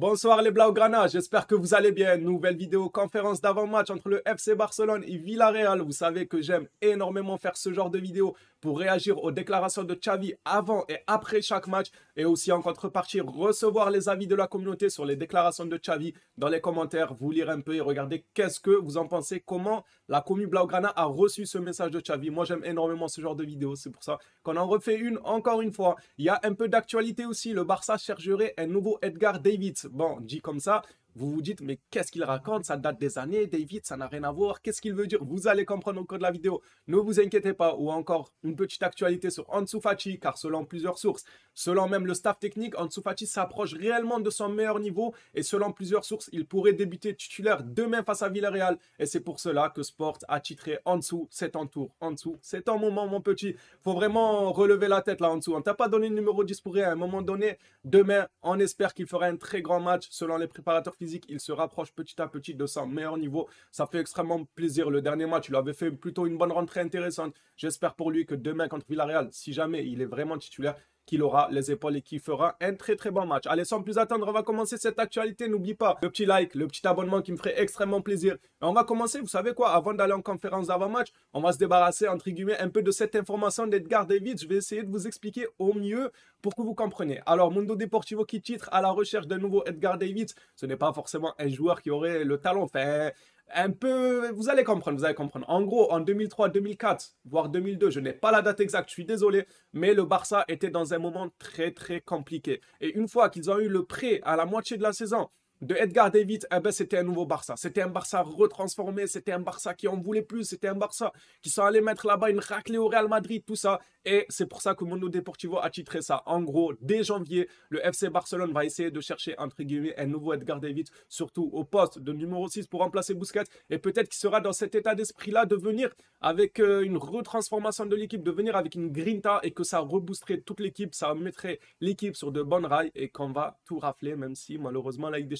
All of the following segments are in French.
Bonsoir les Blaugrana, j'espère que vous allez bien. Nouvelle vidéo conférence d'avant-match entre le FC Barcelone et Villarreal. Vous savez que j'aime énormément faire ce genre de vidéo pour réagir aux déclarations de Xavi avant et après chaque match et aussi en contrepartie recevoir les avis de la communauté sur les déclarations de Xavi dans les commentaires, vous lire un peu et regarder qu'est-ce que vous en pensez, comment la commu Blaugrana a reçu ce message de Xavi. Moi j'aime énormément ce genre de vidéo, c'est pour ça qu'on en refait une encore une fois. Il y a un peu d'actualité aussi, le Barça chercherait un nouveau Edgar Davids. Bon, dit comme ça, vous vous dites, mais qu'est-ce qu'il raconte Ça date des années, David, ça n'a rien à voir. Qu'est-ce qu'il veut dire Vous allez comprendre au cours de la vidéo. Ne vous inquiétez pas. Ou encore, une petite actualité sur Ansu Fati, car selon plusieurs sources, selon même le staff technique, Ansu Fati s'approche réellement de son meilleur niveau. Et selon plusieurs sources, il pourrait débuter titulaire demain face à Villarreal. Et c'est pour cela que Sport a titré Ansu, c'est en tour. Ansu, c'est un moment, mon petit. faut vraiment relever la tête là en dessous. On t'a pas donné le numéro 10 pour rien. À un moment donné, demain, on espère qu'il fera un très grand match selon les préparateurs physiques il se rapproche petit à petit de son meilleur niveau. Ça fait extrêmement plaisir. Le dernier match, il avait fait plutôt une bonne rentrée intéressante. J'espère pour lui que demain contre Villarreal, si jamais il est vraiment titulaire, qu'il aura les épaules et qui fera un très très bon match. Allez, sans plus attendre, on va commencer cette actualité. N'oublie pas le petit like, le petit abonnement qui me ferait extrêmement plaisir. Et on va commencer, vous savez quoi, avant d'aller en conférence d'avant-match, on va se débarrasser entre guillemets un peu de cette information d'Edgar David. Je vais essayer de vous expliquer au mieux pour que vous compreniez. Alors, Mundo Deportivo qui titre à la recherche d'un nouveau Edgar David, ce n'est pas forcément un joueur qui aurait le talent, enfin un peu, vous allez comprendre, vous allez comprendre. En gros, en 2003, 2004, voire 2002, je n'ai pas la date exacte, je suis désolé, mais le Barça était dans un moment très très compliqué. Et une fois qu'ils ont eu le prêt à la moitié de la saison, de Edgar David, eh ben, c'était un nouveau Barça. C'était un Barça retransformé, c'était un Barça qui en voulait plus, c'était un Barça qui sont allés mettre là-bas une raclée au Real Madrid, tout ça. Et c'est pour ça que Mundo Deportivo a titré ça. En gros, dès janvier, le FC Barcelone va essayer de chercher, entre guillemets, un nouveau Edgar David, surtout au poste de numéro 6 pour remplacer Busquets. Et peut-être qu'il sera dans cet état d'esprit-là de venir avec euh, une retransformation de l'équipe, de venir avec une grinta et que ça reboosterait toute l'équipe, ça mettrait l'équipe sur de bonnes rails et qu'on va tout rafler, même si malheureusement la Ligue des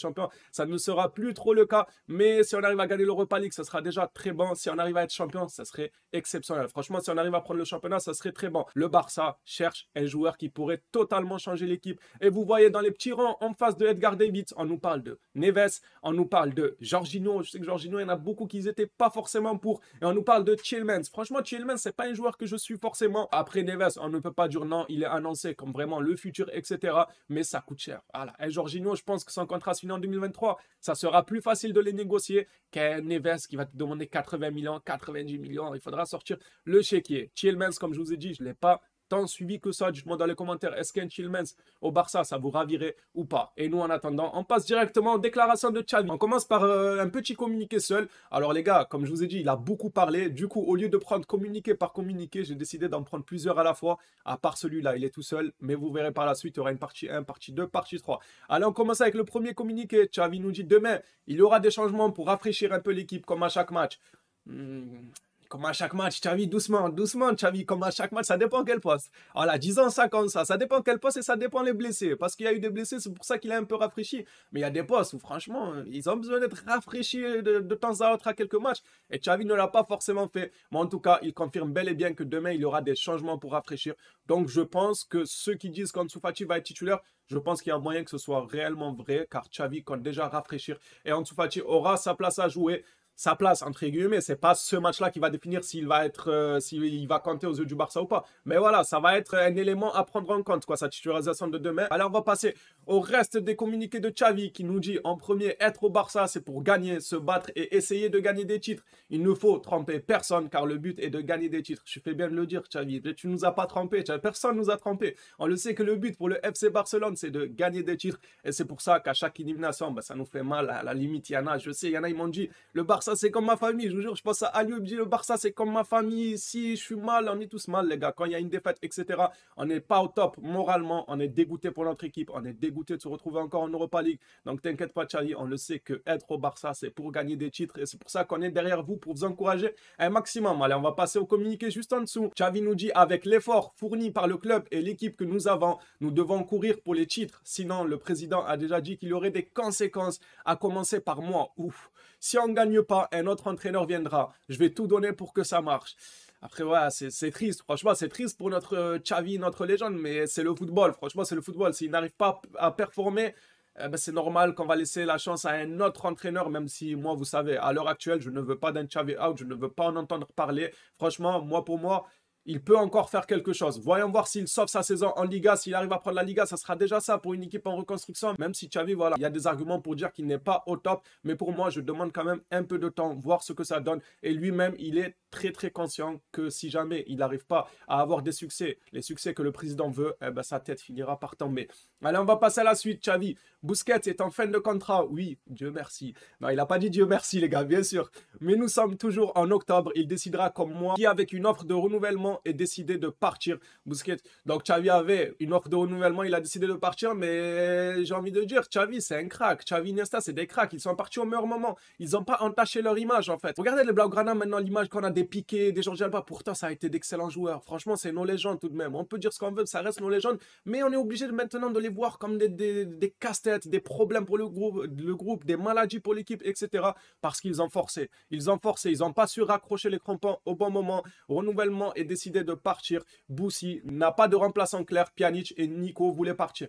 ça ne sera plus trop le cas. Mais si on arrive à gagner l'Europa League, ça sera déjà très bon. Si on arrive à être champion, ça serait exceptionnel. Franchement, si on arrive à prendre le championnat, ça serait très bon. Le Barça cherche un joueur qui pourrait totalement changer l'équipe. Et vous voyez dans les petits rangs, en face de Edgar Davids, on nous parle de Neves, on nous parle de Jorginho. Je sais que Jorginho, il y en a beaucoup qui n'étaient pas forcément pour. Et on nous parle de Chilmans. Franchement, Chilmans, c'est pas un joueur que je suis forcément. Après Neves, on ne peut pas dire non, il est annoncé comme vraiment le futur, etc. Mais ça coûte cher. Voilà. Et Jorginho, je pense que son contrat final 2023. Ça sera plus facile de les négocier qu'un Neves qui va te demander 80 millions, 90 millions. Il faudra sortir le chéquier. Chillmans, comme je vous ai dit, je ne l'ai pas tant suivi que ça. Dites-moi dans les commentaires, est-ce qu'un Chilmens au Barça, ça vous ravirait ou pas Et nous, en attendant, on passe directement aux déclarations de Xavi. On commence par euh, un petit communiqué seul. Alors les gars, comme je vous ai dit, il a beaucoup parlé. Du coup, au lieu de prendre communiqué par communiqué, j'ai décidé d'en prendre plusieurs à la fois, à part celui-là. Il est tout seul, mais vous verrez par la suite, il y aura une partie 1, partie 2, partie 3. Allez, on commence avec le premier communiqué. Xavi nous dit demain, il y aura des changements pour rafraîchir un peu l'équipe comme à chaque match. Hmm, comme à chaque match, Xavi, doucement, doucement, Xavi, comme à chaque match, ça dépend quel poste. Voilà, disons ça comme ça, ça dépend quel poste et ça dépend les blessés. Parce qu'il y a eu des blessés, c'est pour ça qu'il a un peu rafraîchi. Mais il y a des postes où, franchement, ils ont besoin d'être rafraîchis de, temps à autre à quelques matchs. Et Xavi ne l'a pas forcément fait. Mais en tout cas, il confirme bel et bien que demain, il y aura des changements pour rafraîchir. Donc, je pense que ceux qui disent qu'Ansu Fati va être titulaire, je pense qu'il y a moyen que ce soit réellement vrai, car Xavi compte déjà rafraîchir. Et Ansu Fati aura sa place à jouer sa place, entre guillemets. C'est pas ce match-là qui va définir s'il va être, euh, s'il va compter aux yeux du Barça ou pas. Mais voilà, ça va être un élément à prendre en compte, quoi, sa titularisation de demain. Alors, on va passer au reste des communiqués de Xavi qui nous dit en premier, être au Barça, c'est pour gagner, se battre et essayer de gagner des titres. Il ne faut tromper personne car le but est de gagner des titres. Je fais bien de le dire, Xavi. Tu nous as pas trompé, Xavi. personne nous a trompé. On le sait que le but pour le FC Barcelone, c'est de gagner des titres. Et c'est pour ça qu'à chaque élimination, bah, ça nous fait mal. À la limite, il y en a, je sais, il y en a, ils m'ont dit, le Barça c'est comme ma famille. Je vous jure, je pense à Aliou le Barça, c'est comme ma famille. Si je suis mal, on est tous mal, les gars. Quand il y a une défaite, etc., on n'est pas au top moralement. On est dégoûté pour notre équipe. On est dégoûté de se retrouver encore en Europa League. Donc, t'inquiète pas, Chavi On le sait que être au Barça, c'est pour gagner des titres. Et c'est pour ça qu'on est derrière vous pour vous encourager un maximum. Allez, on va passer au communiqué juste en dessous. Xavi nous dit avec l'effort fourni par le club et l'équipe que nous avons, nous devons courir pour les titres. Sinon, le président a déjà dit qu'il y aurait des conséquences, à commencer par moi. Ouf. Si on gagne pas, un autre entraîneur viendra. Je vais tout donner pour que ça marche. Après, ouais, c'est triste. Franchement, c'est triste pour notre euh, Xavi, notre légende, mais c'est le football. Franchement, c'est le football. S'il n'arrive pas à performer, eh ben, c'est normal qu'on va laisser la chance à un autre entraîneur, même si moi, vous savez, à l'heure actuelle, je ne veux pas d'un Xavi out, je ne veux pas en entendre parler. Franchement, moi, pour moi, il peut encore faire quelque chose. Voyons voir s'il sauve sa saison en Liga. S'il arrive à prendre la Liga, ça sera déjà ça pour une équipe en reconstruction. Même si Xavi, voilà, il y a des arguments pour dire qu'il n'est pas au top. Mais pour moi, je demande quand même un peu de temps, voir ce que ça donne. Et lui-même, il est très, très conscient que si jamais il n'arrive pas à avoir des succès, les succès que le président veut, eh ben, sa tête finira par tomber. Allez, on va passer à la suite, Xavi. Bousquet est en fin de contrat. Oui, Dieu merci. Non, il n'a pas dit Dieu merci, les gars, bien sûr. Mais nous sommes toujours en octobre. Il décidera, comme moi, qui, avec une offre de renouvellement, est décidé de partir. Bousquet Donc, Xavi avait une offre de renouvellement. Il a décidé de partir. Mais j'ai envie de dire, Xavi, c'est un crack. Xavi, Nesta, c'est des cracks. Ils sont partis au meilleur moment. Ils n'ont pas entaché leur image, en fait. Regardez les Blaugrana maintenant, l'image qu'on a des piqués des Jorge Alba. Pourtant, ça a été d'excellents joueurs. Franchement, c'est nos légendes tout de même. On peut dire ce qu'on veut, ça reste nos légendes. Mais on est obligé maintenant de les voir comme des, des, des castes des problèmes pour le groupe, le groupe des maladies pour l'équipe, etc. Parce qu'ils ont forcé. Ils ont forcé. Ils n'ont pas su raccrocher les crampons au bon moment. Renouvellement et décidé de partir. Boussi n'a pas de remplaçant clair. Pjanic et Nico voulaient partir.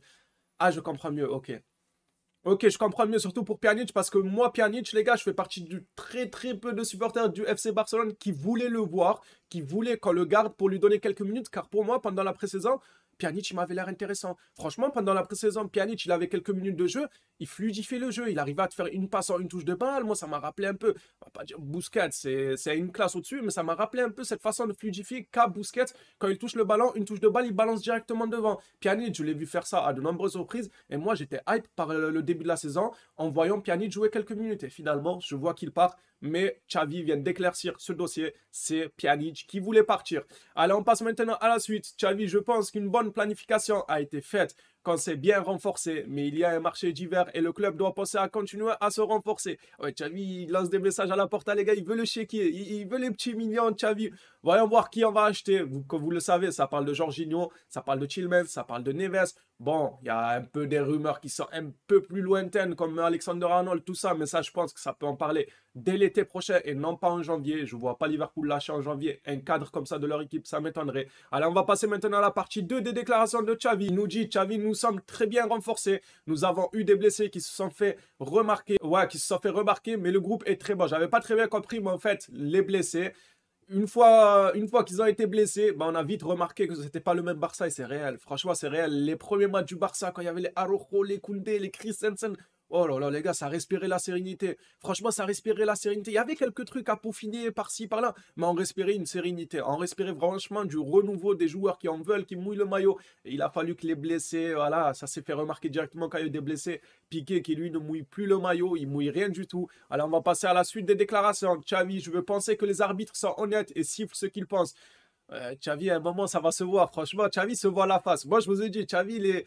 Ah, je comprends mieux. Ok. Ok, je comprends mieux, surtout pour Pjanic, parce que moi, Pjanic, les gars, je fais partie du très très peu de supporters du FC Barcelone qui voulaient le voir, qui voulaient qu'on le garde pour lui donner quelques minutes, car pour moi, pendant la pré-saison, Pjanic, il m'avait l'air intéressant. Franchement, pendant la pré-saison, Pjanic, il avait quelques minutes de jeu, il fluidifiait le jeu, il arrivait à te faire une passe en une touche de balle. Moi, ça m'a rappelé un peu, on va pas dire Busquets, c'est une classe au-dessus, mais ça m'a rappelé un peu cette façon de fluidifier qu'a Busquets. Quand il touche le ballon, une touche de balle, il balance directement devant. Pjanic, je l'ai vu faire ça à de nombreuses reprises, et moi, j'étais hype par le début de la saison en voyant Pjanic jouer quelques minutes. Et finalement, je vois qu'il part mais Xavi vient d'éclaircir ce dossier. C'est Pjanic qui voulait partir. Allez, on passe maintenant à la suite. Xavi, je pense qu'une bonne planification a été faite quand c'est bien renforcé, mais il y a un marché d'hiver et le club doit penser à continuer à se renforcer. Ouais, Xavi, il lance des messages à la porte, les gars, il veut le chéquier, il, veut les petits millions, Xavi. Voyons voir qui on va acheter. Vous, comme vous le savez, ça parle de Jorginho, ça parle de Chilmen, ça parle de Neves. Bon, il y a un peu des rumeurs qui sont un peu plus lointaines, comme Alexander Arnold, tout ça, mais ça, je pense que ça peut en parler dès l'été prochain et non pas en janvier. Je ne vois pas Liverpool lâcher en janvier un cadre comme ça de leur équipe, ça m'étonnerait. Allez, on va passer maintenant à la partie 2 des déclarations de Xavi. Il nous dit, Xavi, nous sommes très bien renforcés. Nous avons eu des blessés qui se sont fait remarquer, ouais, qui se sont fait remarquer, mais le groupe est très bon. J'avais pas très bien compris, mais en fait, les blessés, une fois, une fois qu'ils ont été blessés, bah, on a vite remarqué que ce n'était pas le même Barça et c'est réel. Franchement, c'est réel. Les premiers matchs du Barça, quand il y avait les Arojo, les Koundé, les Christensen, Oh là là, les gars, ça respirait la sérénité. Franchement, ça respirait la sérénité. Il y avait quelques trucs à peaufiner par-ci, par-là, mais on respirait une sérénité. On respirait franchement du renouveau des joueurs qui en veulent, qui mouillent le maillot. Et il a fallu que les blessés, voilà, ça s'est fait remarquer directement quand il y a eu des blessés. Piqué qui, lui, ne mouille plus le maillot, il mouille rien du tout. Alors, on va passer à la suite des déclarations. Xavi, je veux penser que les arbitres sont honnêtes et sifflent ce qu'ils pensent. Euh, Xavi, à un moment, ça va se voir. Franchement, Xavi se voit la face. Moi, je vous ai dit, Xavi, il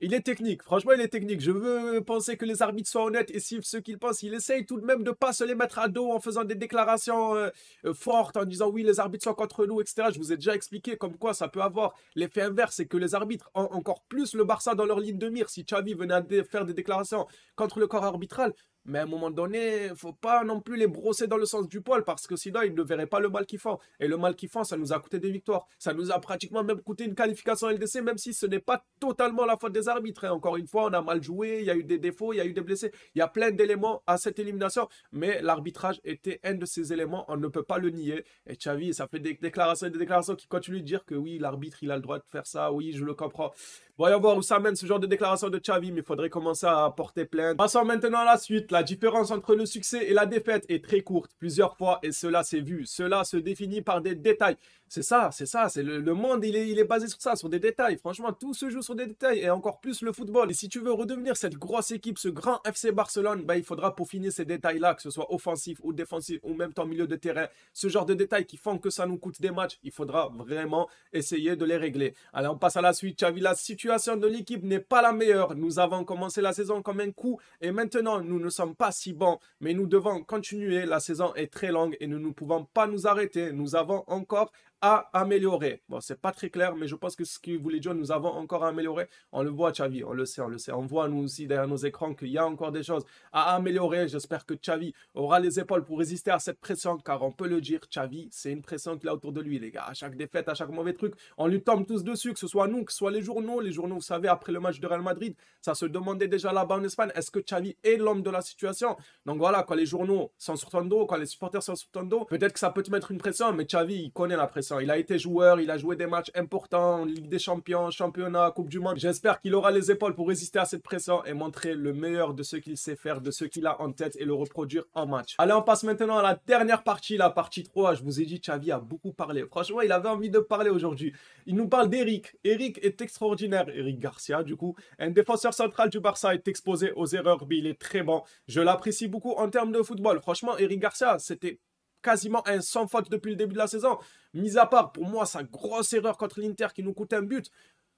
il est technique, franchement il est technique. Je veux penser que les arbitres soient honnêtes et suivent ce qu'ils pensent. Il essaye tout de même de ne pas se les mettre à dos en faisant des déclarations euh, euh, fortes, en disant oui les arbitres sont contre nous, etc. Je vous ai déjà expliqué comme quoi ça peut avoir l'effet inverse, et que les arbitres ont encore plus le Barça dans leur ligne de mire. Si Xavi venait à faire des déclarations contre le corps arbitral, mais à un moment donné, il faut pas non plus les brosser dans le sens du poil parce que sinon, ils ne verraient pas le mal qu'ils font. Et le mal qu'ils font, ça nous a coûté des victoires. Ça nous a pratiquement même coûté une qualification LDC, même si ce n'est pas totalement la faute des arbitres. Hein. encore une fois, on a mal joué, il y a eu des défauts, il y a eu des blessés. Il y a plein d'éléments à cette élimination. Mais l'arbitrage était un de ces éléments, on ne peut pas le nier. Et Xavi, ça fait des déclarations et des déclarations qui continuent de dire que oui, l'arbitre, il a le droit de faire ça, oui, je le comprends. Voyons voir où ça mène ce genre de déclaration de Xavi, mais il faudrait commencer à porter plainte. Passons maintenant à la suite. La différence entre le succès et la défaite est très courte, plusieurs fois, et cela s'est vu. Cela se définit par des détails c'est ça, c'est ça, c'est le, monde, il est, basé sur ça, sur des détails. Franchement, tout se joue sur des détails et encore plus le football. Et si tu veux redevenir cette grosse équipe, ce grand FC Barcelone, bah, il faudra pour finir ces détails-là, que ce soit offensif ou défensif ou même en milieu de terrain. Ce genre de détails qui font que ça nous coûte des matchs, il faudra vraiment essayer de les régler. Allez, on passe à la suite. Xavi, la situation de l'équipe n'est pas la meilleure. Nous avons commencé la saison comme un coup et maintenant, nous ne sommes pas si bons, mais nous devons continuer. La saison est très longue et nous ne pouvons pas nous arrêter. Nous avons encore à améliorer. Bon, c'est pas très clair, mais je pense que ce qu'il voulait dire, nous avons encore à améliorer. On le voit, Chavi, on le sait, on le sait. On voit, nous aussi, derrière nos écrans, qu'il y a encore des choses à améliorer. J'espère que Chavi aura les épaules pour résister à cette pression, car on peut le dire, Chavi, c'est une pression qu'il a autour de lui, les gars. À chaque défaite, à chaque mauvais truc, on lui tombe tous dessus, que ce soit nous, que ce soit les journaux. Les journaux, vous savez, après le match de Real Madrid, ça se demandait déjà là-bas en Espagne, est-ce que Chavi est l'homme de la situation Donc voilà, quand les journaux sont sur ton quand les supporters sont sur ton peut-être que ça peut te mettre une pression, mais Chavi, il connaît la pression. Il a été joueur, il a joué des matchs importants, Ligue des Champions, Championnat, Coupe du Monde. J'espère qu'il aura les épaules pour résister à cette pression et montrer le meilleur de ce qu'il sait faire, de ce qu'il a en tête et le reproduire en match. Allez, on passe maintenant à la dernière partie, la partie 3. Je vous ai dit, Xavi a beaucoup parlé. Franchement, il avait envie de parler aujourd'hui. Il nous parle d'Eric. Eric est extraordinaire. Eric Garcia, du coup, un défenseur central du Barça est exposé aux erreurs, mais il est très bon. Je l'apprécie beaucoup en termes de football. Franchement, Eric Garcia, c'était quasiment un sans faute depuis le début de la saison. Mis à part, pour moi, sa grosse erreur contre l'Inter qui nous coûte un but.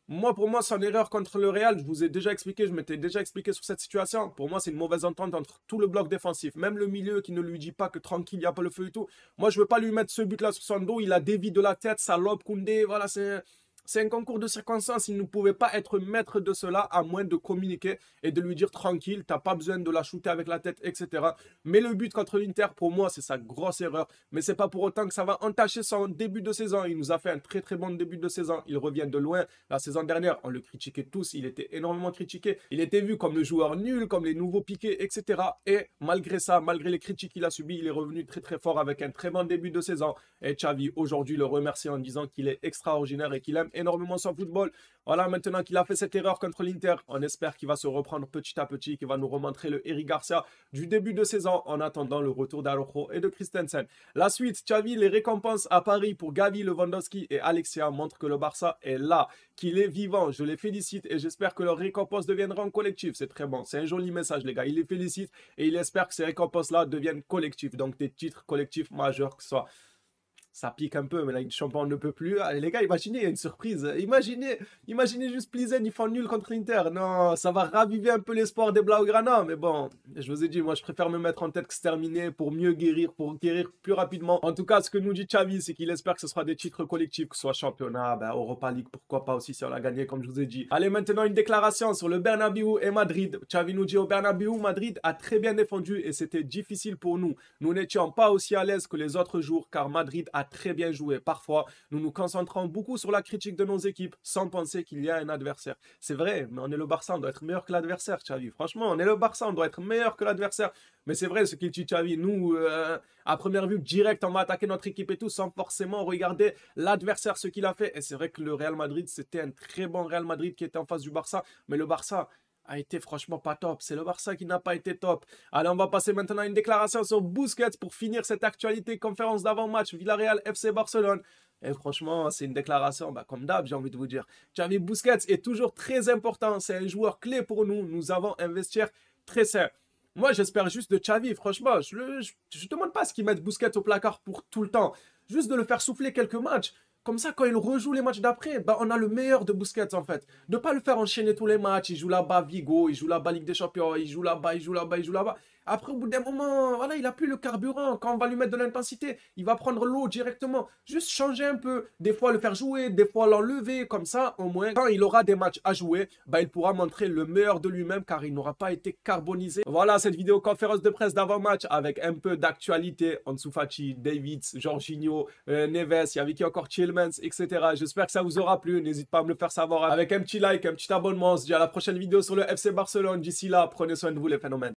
Moi, pour moi, son erreur contre le Real, je vous ai déjà expliqué, je m'étais déjà expliqué sur cette situation. Pour moi, c'est une mauvaise entente entre tout le bloc défensif, même le milieu qui ne lui dit pas que tranquille, il n'y a pas le feu et tout. Moi, je ne veux pas lui mettre ce but-là sur son dos, il a dévié de la tête, sa lobe, Koundé, voilà, c'est c'est un concours de circonstances. Il ne pouvait pas être maître de cela à moins de communiquer et de lui dire tranquille, t'as pas besoin de la shooter avec la tête, etc. Mais le but contre l'Inter, pour moi, c'est sa grosse erreur. Mais c'est pas pour autant que ça va entacher son début de saison. Il nous a fait un très très bon début de saison. Il revient de loin. La saison dernière, on le critiquait tous. Il était énormément critiqué. Il était vu comme le joueur nul, comme les nouveaux piqués, etc. Et malgré ça, malgré les critiques qu'il a subies, il est revenu très très fort avec un très bon début de saison. Et Xavi aujourd'hui le remercie en disant qu'il est extraordinaire et qu'il aime énormément son football. Voilà, maintenant qu'il a fait cette erreur contre l'Inter, on espère qu'il va se reprendre petit à petit, qu'il va nous remontrer le Eric Garcia du début de saison en attendant le retour d'Arojo et de Christensen. La suite, Xavi, les récompenses à Paris pour Gavi, Lewandowski et Alexia montrent que le Barça est là, qu'il est vivant. Je les félicite et j'espère que leurs récompenses deviendront collectives. C'est très bon, c'est un joli message les gars. Il les félicite et il espère que ces récompenses-là deviennent collectives, donc des titres collectifs majeurs que ce soit ça pique un peu, mais là, une ne peut plus. Allez, les gars, imaginez, il y a une surprise. Imaginez, imaginez juste Plizen, ils font nul contre l'Inter. Non, ça va raviver un peu l'espoir des Blaugrana. Mais bon, je vous ai dit, moi, je préfère me mettre en tête que c'est terminé pour mieux guérir, pour guérir plus rapidement. En tout cas, ce que nous dit Xavi, c'est qu'il espère que ce sera des titres collectifs, que ce soit championnat, ben, Europa League, pourquoi pas aussi si on l'a gagné, comme je vous ai dit. Allez, maintenant, une déclaration sur le Bernabéu et Madrid. Xavi nous dit au Bernabéu, Madrid a très bien défendu et c'était difficile pour nous. Nous n'étions pas aussi à l'aise que les autres jours car Madrid a très bien joué. Parfois, nous nous concentrons beaucoup sur la critique de nos équipes sans penser qu'il y a un adversaire. C'est vrai, mais on est le Barça, on doit être meilleur que l'adversaire, Xavi. Franchement, on est le Barça, on doit être meilleur que l'adversaire. Mais c'est vrai ce qu'il dit, Xavi. Nous, euh, à première vue, direct, on va attaquer notre équipe et tout sans forcément regarder l'adversaire, ce qu'il a fait. Et c'est vrai que le Real Madrid, c'était un très bon Real Madrid qui était en face du Barça. Mais le Barça, a été franchement pas top. C'est le Barça qui n'a pas été top. Allez, on va passer maintenant à une déclaration sur Busquets pour finir cette actualité conférence d'avant-match Villarreal FC Barcelone. Et franchement, c'est une déclaration, bah, comme d'hab, j'ai envie de vous dire. Xavi Busquets est toujours très important. C'est un joueur clé pour nous. Nous avons investi très sain. Moi, j'espère juste de Xavi. Franchement, je ne demande pas ce qu'ils mettent Busquets au placard pour tout le temps. Juste de le faire souffler quelques matchs. Comme ça, quand il rejoue les matchs d'après, bah, on a le meilleur de Busquets, en fait. ne pas le faire enchaîner tous les matchs. Il joue là-bas Vigo, il joue là-bas Ligue des Champions, il joue là-bas, il joue là-bas, il joue là-bas. Après, au bout d'un moment, voilà, il n'a plus le carburant. Quand on va lui mettre de l'intensité, il va prendre l'eau directement. Juste changer un peu. Des fois, le faire jouer, des fois, l'enlever. Comme ça, au moins, quand il aura des matchs à jouer, bah, il pourra montrer le meilleur de lui-même car il n'aura pas été carbonisé. Voilà, cette vidéo conférence de presse d'avant-match avec un peu d'actualité. Ansu Fati, Davids, Jorginho, euh, Neves, il y encore Chilmans, etc. J'espère que ça vous aura plu. N'hésite pas à me le faire savoir avec un petit like, un petit abonnement. On à la prochaine vidéo sur le FC Barcelone. D'ici là, prenez soin de vous les phénomènes.